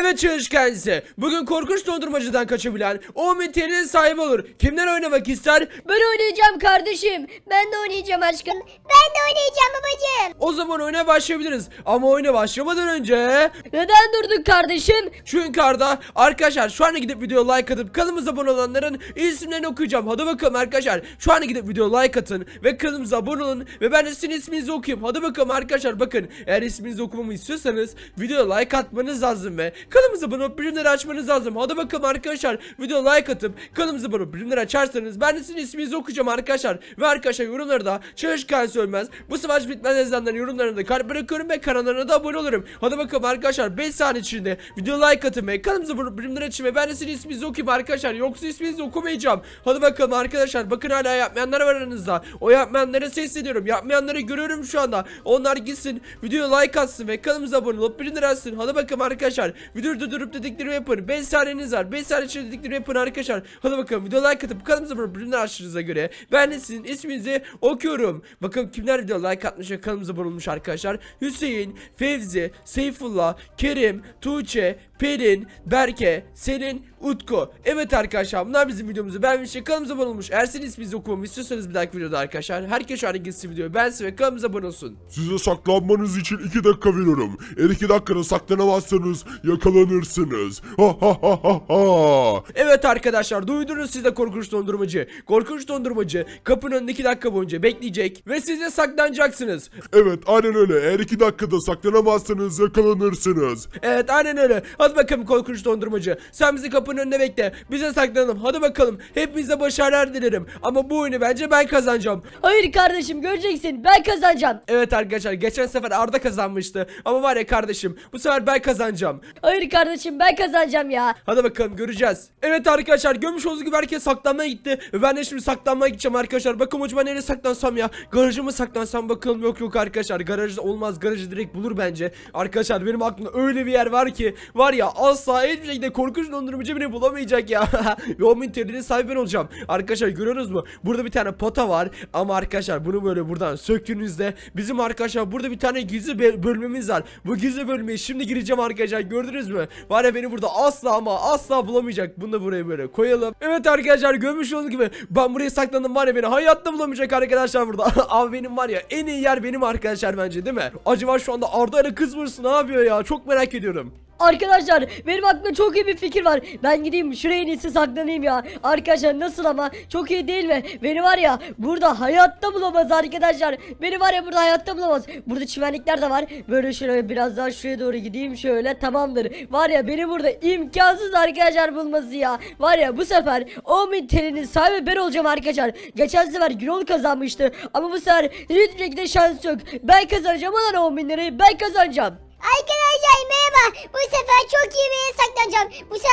Evet çalışkense. bugün korkunç dondurmacıdan kaçabilen 10 bin TL'nin sahibi olur. Kimler oynamak ister? Ben oynayacağım kardeşim. Ben de oynayacağım aşkım. Ben de oynayacağım babacığım. O zaman oyuna başlayabiliriz. Ama oyuna başlamadan önce... Neden durduk kardeşim? Çünkü yukarıda arkadaşlar şu anda gidip videoya like atıp kanalımıza abone olanların isimlerini okuyacağım. Hadi bakalım arkadaşlar. Şu anda gidip videoya like atın ve kanalımıza abone olun. Ve ben de sizin isminizi okuyayım. Hadi bakalım arkadaşlar bakın. Eğer isminizi okumamı istiyorsanız videoya like atmanız lazım ve Kanalımıza abone olup bilimleri açmanız lazım. Hadi bakalım arkadaşlar. Video like atıp kanalımıza abone olup bilimleri açarsanız ben de sizin isminizi okuyacağım arkadaşlar. Ve arkadaşlar yorumlarda çalışkan söylemez. Bu savaş bitmez yazanların yorumlarında kalp bırakıyorum ve kanallarına da abone olurum. Hadi bakalım arkadaşlar 5 saniye içinde video like atın ve kanalımıza abone olup bilimleri açın ve ben de sizin isminizi okuyayım arkadaşlar. Yoksa isminizi okumayacağım. Hadi bakalım arkadaşlar. Bakın hala yapmayanlar var aranızda. O yapmayanlara sesleniyorum. Yapmayanları görüyorum şu anda. Onlar gitsin. Videoya like atsın ve kanalımıza abone olup bilimleri açsın. Hadi bakalım arkadaşlar videoyu durdurup dediklerimi yapın. 5 saniyeniz var. 5 saniye içinde dediklerimi yapın arkadaşlar. Hadi bakalım video like atıp kanalımıza abone olup açtığınıza göre ben de sizin isminizi okuyorum. Bakın kimler video like atmış ve kanalımıza abone olmuş arkadaşlar. Hüseyin, Fevzi, Seyfullah, Kerim, Tuğçe, Pelin, Berke, Selin, Utku. Evet arkadaşlar bunlar bizim videomuzu beğenmişse kanalımıza abone olmuş. Ersin isminizi okumamı istiyorsanız bir dahaki videoda arkadaşlar. Herkes şu an gitsin videoyu beğensin ve kanalımıza abone olsun. Size saklanmanız için 2 dakika veriyorum. Eğer 2 dakikada saklanamazsanız ya yakalanırsınız. Evet arkadaşlar duydunuz siz de korkunç dondurmacı. Korkunç dondurmacı kapının önünde 2 dakika boyunca bekleyecek ve siz de saklanacaksınız. Evet aynen öyle. Eğer 2 dakikada saklanamazsanız yakalanırsınız. Evet aynen öyle. Hadi bakalım korkunç dondurmacı. Sen bizi kapının önünde bekle. Bize saklanalım. Hadi bakalım. hepimize başarılar dilerim. Ama bu oyunu bence ben kazanacağım. Hayır kardeşim göreceksin. Ben kazanacağım. Evet arkadaşlar geçen sefer Arda kazanmıştı. Ama var ya kardeşim bu sefer ben kazanacağım. Hayır kardeşim ben kazanacağım ya. Hadi bakalım göreceğiz. Evet arkadaşlar görmüş olduğunuz gibi herkes saklanmaya gitti. Ben de şimdi saklanmaya gideceğim arkadaşlar. Bakın acaba nereye saklansam ya. Garajımı saklansam bakalım yok yok arkadaşlar. Garajda olmaz garajı direkt bulur bence. Arkadaşlar benim aklımda öyle bir yer var ki. Var ya asla hiçbir şekilde korkunç dondurucu bile bulamayacak ya. Yoğun internetine sahip ben olacağım. Arkadaşlar görüyorsunuz mu? Burada bir tane pota var. Ama arkadaşlar bunu böyle buradan söktüğünüzde bizim arkadaşlar burada bir tane gizli bölümümüz var. Bu gizli bölümeye şimdi gireceğim arkadaşlar. Gördüğünüz gördünüz mü? Var ya beni burada asla ama asla bulamayacak. Bunu da buraya böyle koyalım. Evet arkadaşlar görmüş olduğunuz gibi ben buraya saklandım var ya beni hayatta bulamayacak arkadaşlar burada. Abi benim var ya en iyi yer benim arkadaşlar bence değil mi? Acaba şu anda Arda ile kız mısın? ne yapıyor ya? Çok merak ediyorum. Arkadaşlar benim aklımda çok iyi bir fikir var. Ben gideyim şuraya en iyisi saklanayım ya. Arkadaşlar nasıl ama çok iyi değil mi? Beni var ya burada hayatta bulamaz arkadaşlar. Beni var ya burada hayatta bulamaz. Burada çimenlikler de var. Böyle şöyle biraz daha şuraya doğru gideyim şöyle tamamdır. Var ya beni burada imkansız arkadaşlar bulması ya. Var ya bu sefer 10 bin TL'nin sahibi ben olacağım arkadaşlar. Geçen sefer Gürol kazanmıştı. Ama bu sefer hiçbir şekilde şans yok. Ben kazanacağım olan 10 bin lirayı ben kazanacağım. Arkadaşlar merhaba. Bu sefer çok iyi bir saklanacağım. Bu sefer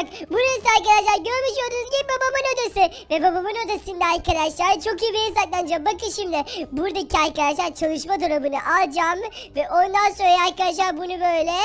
bak. Burası arkadaşlar görmüş olduğunuz gibi babamın odası. Ve babamın odasında arkadaşlar çok iyi bir saklanacağım. Bakın şimdi buradaki arkadaşlar çalışma dolabını alacağım. Ve ondan sonra arkadaşlar bunu böyle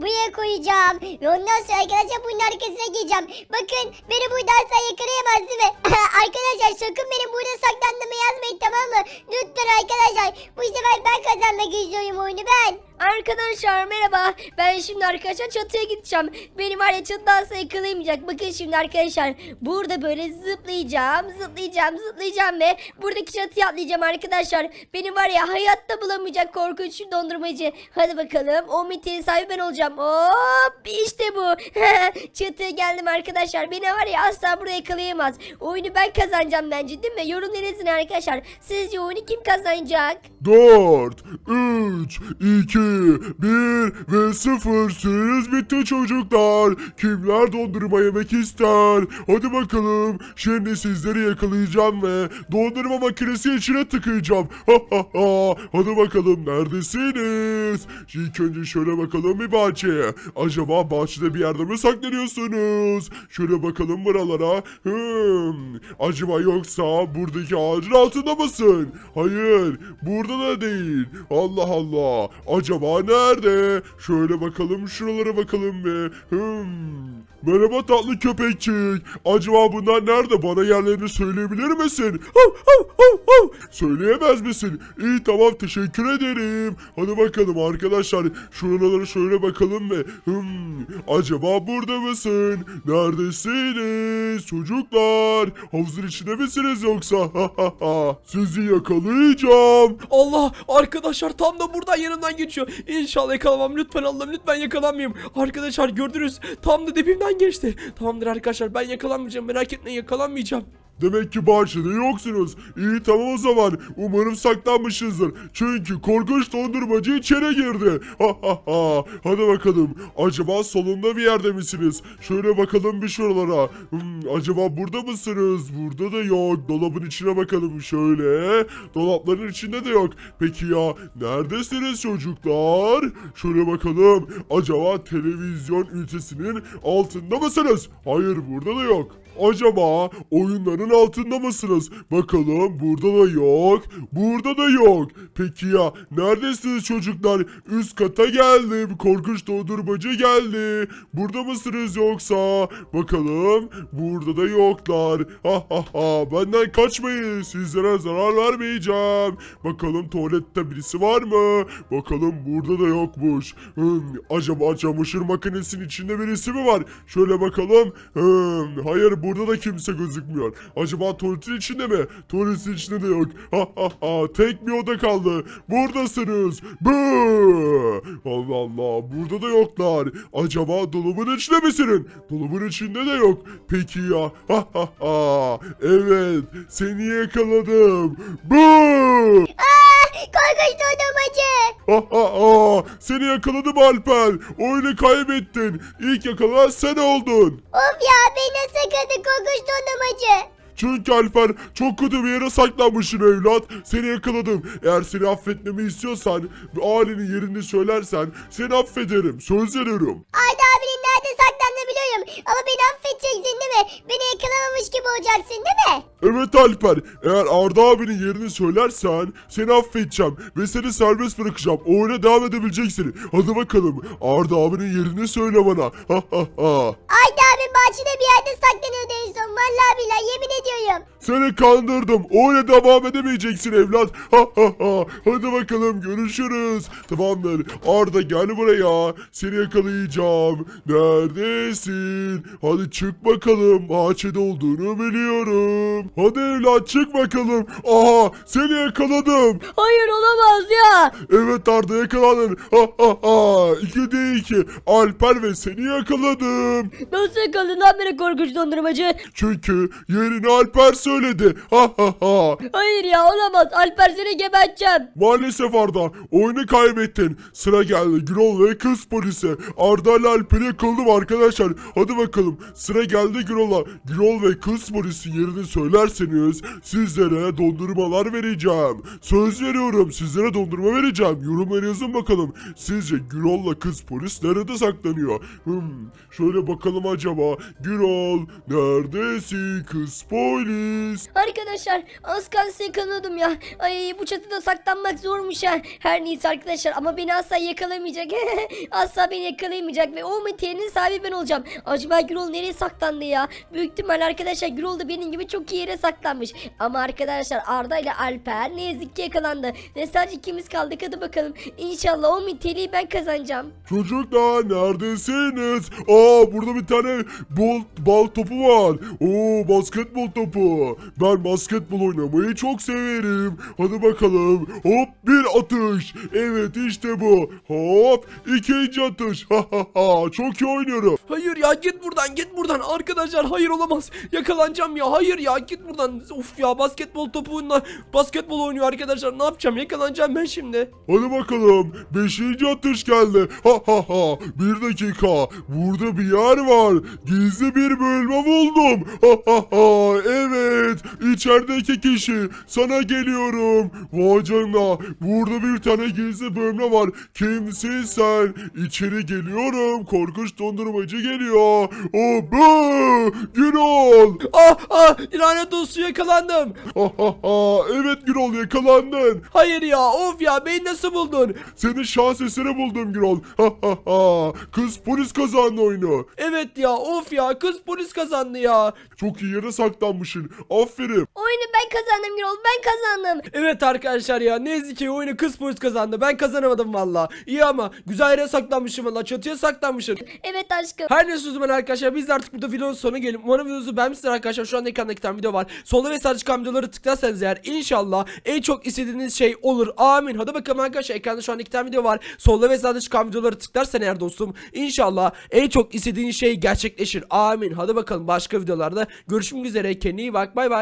buraya koyacağım. Ve ondan sonra arkadaşlar bunun arkasına gideceğim. Bakın beni buradan sen yakalayamaz değil mi? arkadaşlar sakın benim burada saklandığımı yazmayın tamam mı? Lütfen arkadaşlar bu sefer ben kazanmak istiyorum oyunu ben. Arkadaşlar merhaba. Ben şimdi arkadaşlar çatıya gideceğim. Benim var ya çatıdan sayıkılayamayacak. Bakın şimdi arkadaşlar. Burada böyle zıplayacağım, zıplayacağım, zıplayacağım ve buradaki çatıya atlayacağım arkadaşlar. Benim var ya hayatta bulamayacak korkunç şu dondurmacı. Hadi bakalım. O mitiğin sahibi ben olacağım. Hop işte bu. çatıya geldim arkadaşlar. Beni var ya asla buraya yakalayamaz. Oyunu ben kazanacağım bence değil mi? Yorumlarınızın arkadaşlar. Sizce oyunu kim kazanacak? 4, 3, 2, 1 ve 0 süreniz bitti çocuklar. Kimler dondurma yemek ister? Hadi bakalım. Şimdi sizleri yakalayacağım ve dondurma makinesi içine tıkayacağım. Ha ha ha. Hadi bakalım neredesiniz? İlk önce şöyle bakalım bir bahçeye. Acaba bahçede bir yerde mi saklanıyorsunuz? Şöyle bakalım buralara. Hmm. Acaba yoksa buradaki ağacın altında mısın? Hayır. Burada da değil. Allah Allah. Acaba Acaba nerede? Şöyle bakalım şuralara bakalım bir. Hmm. Merhaba tatlı köpekçik. Acaba bunlar nerede? Bana yerlerini söyleyebilir misin? Hav, hav, hav, hav. Söyleyemez misin? İyi tamam teşekkür ederim. Hadi bakalım arkadaşlar. Şuralara şöyle bakalım ve hmm, acaba burada mısın? Neredesiniz? Çocuklar havuzun içinde misiniz yoksa? Sizi yakalayacağım. Allah arkadaşlar tam da buradan yanından geçiyor. İnşallah yakalamam. Lütfen Allah'ım lütfen yakalanmayayım. Arkadaşlar gördünüz. Tam da dibimden geçti. Tamamdır arkadaşlar ben yakalanmayacağım. Merak etmeyin yakalanmayacağım. Demek ki bahçede yoksunuz. İyi tamam o zaman. Umarım saklanmışsınızdır. Çünkü korkunç dondurmacı içeri girdi. Ha ha ha. Hadi bakalım. Acaba solunda bir yerde misiniz? Şöyle bakalım bir şuralara. Hmm, acaba burada mısınız? Burada da yok. Dolabın içine bakalım şöyle. Dolapların içinde de yok. Peki ya neredesiniz çocuklar? Şöyle bakalım. Acaba televizyon ünitesinin altında mısınız? Hayır burada da yok. Acaba oyunların altında mısınız? Bakalım burada da yok. Burada da yok. Peki ya neredesiniz çocuklar? Üst kata geldim. Korkunç dondurmacı geldi. Burada mısınız yoksa? Bakalım burada da yoklar. Ha ha ha benden kaçmayın. Sizlere zarar vermeyeceğim. Bakalım tuvalette birisi var mı? Bakalım burada da yokmuş. Hmm, acaba çamaşır makinesinin içinde birisi mi var? Şöyle bakalım. Hmm, hayır bu Burada da kimse gözükmüyor. Acaba tuvaletin içinde mi? Tuvaletin içinde de yok. Ha ha ha. Tek bir oda kaldı. Buradasınız. Bu. Allah Allah. Burada da yoklar. Acaba dolabın içinde misinin? Dolabın içinde de yok. Peki ya. Ha ha ha. Evet. Seni yakaladım. Bu. Aa! Korkunç dondurmacı. Ha ha Seni yakaladım Alper. Oyunu kaybettin. İlk yakalanan sen oldun. Of ya beni nasıl kırdın korkunç dondurmacı. Çünkü Alper çok kötü bir yere saklanmışsın evlat. Seni yakaladım. Eğer seni affetmemi istiyorsan ailenin yerini söylersen seni affederim. Söz veriyorum. Ayda abinin buradayım. Ama beni affedeceksin değil mi? Beni yakalamamış gibi olacaksın değil mi? Evet Alper, eğer Arda abinin yerini söylersen seni affedeceğim ve seni serbest bırakacağım. Oyuna devam edebileceksin. Hadi bakalım Arda abinin yerini söyle bana. Ha ha ha. Ayda abi bahçede bir yerde saklanıyordu en Vallahi billahi yemin ediyorum. Seni kandırdım. Öyle devam edemeyeceksin evlat. Ha ha ha. Hadi bakalım görüşürüz. Tamamdır. Arda gel buraya. Seni yakalayacağım. Neredesin? Hadi çık bakalım. Bahçede olduğunu biliyorum. Hadi evlat çık bakalım. Aha seni yakaladım. Hayır olamaz ya. Evet Arda yakaladın. Ha ha ha. İki değil ki. Alper ve seni yakaladım. Nasıl yakaladın Ne beni korkunç dondurmacı? Çünkü yerini Alper sürüyor söyledi. Hayır ya olamaz. Alper seni geberteceğim. Maalesef Arda oyunu kaybettin. Sıra geldi Gürol ve kız polise. Arda ile Alper'e yakaladım arkadaşlar. Hadi bakalım sıra geldi Gürol'a. Gürol ve kız Polisin yerini söylerseniz sizlere dondurmalar vereceğim. Söz veriyorum sizlere dondurma vereceğim. Yorumları yazın bakalım. Sizce Gürol'la kız polis nerede saklanıyor? Hmm, şöyle bakalım acaba. Gürol neredesin kız polis? neredesiniz? Arkadaşlar az kalsın yakalıyordum ya. Ay bu çatıda saklanmak zormuş ha. Her neyse arkadaşlar ama beni asla yakalamayacak. asla beni yakalayamayacak ve o meteğinin sahibi ben olacağım. Acaba Gürol nereye saklandı ya? Büyük ihtimal arkadaşlar Gürol da benim gibi çok iyi yere saklanmış. Ama arkadaşlar Arda ile Alper ne yazık ki yakalandı. Ve sadece ikimiz kaldık hadi bakalım. İnşallah o meteliği ben kazanacağım. Çocuklar neredesiniz? Aa burada bir tane bol, bal topu var. Oo basketbol topu. Ben basketbol oynamayı çok severim. Hadi bakalım. Hop bir atış. Evet işte bu. Hop ikinci atış. Ha ha ha çok iyi oynuyorum. Hayır ya git buradan git buradan. Arkadaşlar hayır olamaz. Yakalanacağım ya. Hayır ya git buradan. Uf ya basketbol topuğunla basketbol oynuyor arkadaşlar. Ne yapacağım? Yakalanacağım ben şimdi. Hadi bakalım. Beşinci atış geldi. Ha ha ha. Bir dakika. Burada bir yer var. Gizli bir bölme buldum. Ha ha ha. Evet. Evet içeride kişi. Sana geliyorum. Vay canına. Burada bir tane gizli bölme var. Kimsin sen? İçeri geliyorum. Korkunç dondurmacı geliyor. Abi Günol. Ah ah lanet olsun yakalandım. Ha ha ha. Evet Günol yakalandın. Hayır ya of ya beni nasıl buldun? Senin şans eseri buldum Günol. Ha ha ha. Kız polis kazandı oyunu. Evet ya of ya kız polis kazandı ya. Çok iyi yere saklanmışsın. Aferin. Oyunu ben kazandım Gürol. Ben kazandım. Evet arkadaşlar ya. Ne yazık ki oyunu kız polis kazandı. Ben kazanamadım valla. İyi ama güzel yere saklanmışım valla. Çatıya saklanmışım. Evet aşkım. Her neyse o zaman arkadaşlar. Biz de artık burada videonun sonuna gelelim. Umarım videonuzu beğenmişsiniz arkadaşlar. Şu anda ekranda iki tane video var. Solda ve sağda çıkan videoları tıklarsanız eğer inşallah en çok istediğiniz şey olur. Amin. Hadi bakalım arkadaşlar. Ekranda şu anda iki tane video var. Solda ve sağda çıkan videoları tıklarsan eğer dostum inşallah en çok istediğin şey gerçekleşir. Amin. Hadi bakalım başka videolarda görüşmek üzere. Kendine iyi bakma. Bye bye.